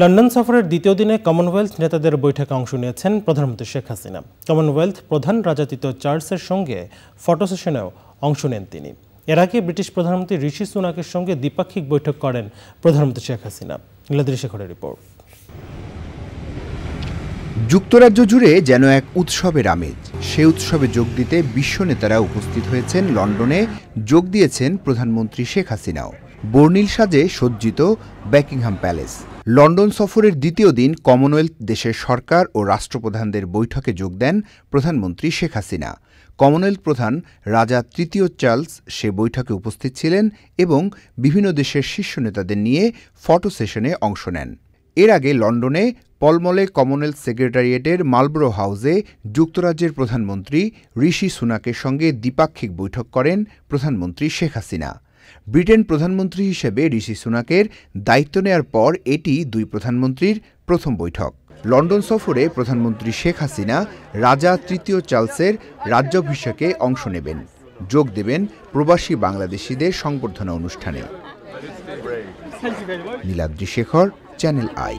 London সফরের দ্বিতীয় দিনে কমনওয়েলথ নেতাদের বৈঠকে অংশ নিয়েছেন প্রধানমন্ত্রী শেখ হাসিনা কমনওয়েলথ প্রধান রাজাতীত চার্লসের সঙ্গে ফটো সেশনেও অংশ নেন তিনি এর আগে ব্রিটিশ প্রধানমন্ত্রী ঋষি সুনাকের সঙ্গে দ্বিপাক্ষিক বৈঠক করেন প্রধানমন্ত্রী শেখ হাসিনা নীলাদ্রি শেখরের রিপোর্ট যুক্তরাজ্য জুড়ে যেন এক উৎসবের আমেজ সে উৎসবে যোগ দিতে বিশ্ব নেতারা উপস্থিত হয়েছেন লন্ডনে যোগ দিয়েছেন প্রধানমন্ত্রী শেখ হাসিনাও বর্ণিল সাজে সজ্জিত ব্যাকিংহাম প্যালেস লন্ডন সফরের দ্বিতীয় দিন কমনওয়েলথ দেশের সরকার ও রাষ্ট্রপ্রধানদের বৈঠকে যোগ দেন প্রধানমন্ত্রী শেখ হাসিনা কমনওয়েলথ প্রধান রাজা তৃতীয় চার্লস সে বৈঠকে উপস্থিত ছিলেন এবং বিভিন্ন দেশের শীর্ষ নেতাদের নিয়ে ফটো সেশনে অংশ নেন এর আগে লন্ডনে পলমলে কমনওয়েলথ সেক্রেটারিয়েটের মালব্রো হাউসে যুক্তরাজ্যের প্রধানমন্ত্রী ঋষি সুনাকের সঙ্গে দ্বিপাক্ষিক বৈঠক করেন প্রধানমন্ত্রী শেখ হাসিনা ব্রিটেন প্রধানমন্ত্রী হিসেবে ঋষি সুনাকের দায়িত্ব নেয়ার পর এটি দুই প্রধানমন্ত্রীর প্রথম বৈঠক লন্ডন সফরে প্রধানমন্ত্রী শেখ হাসিনা রাজা তৃতীয় চার্লসের রাজ্যাভিষেকে অংশ নেবেন যোগ দেবেন প্রবাসী বাংলাদেশিদের সংবর্ধনা অনুষ্ঠানে নীলাদ্রি শেখর চ্যানেল আই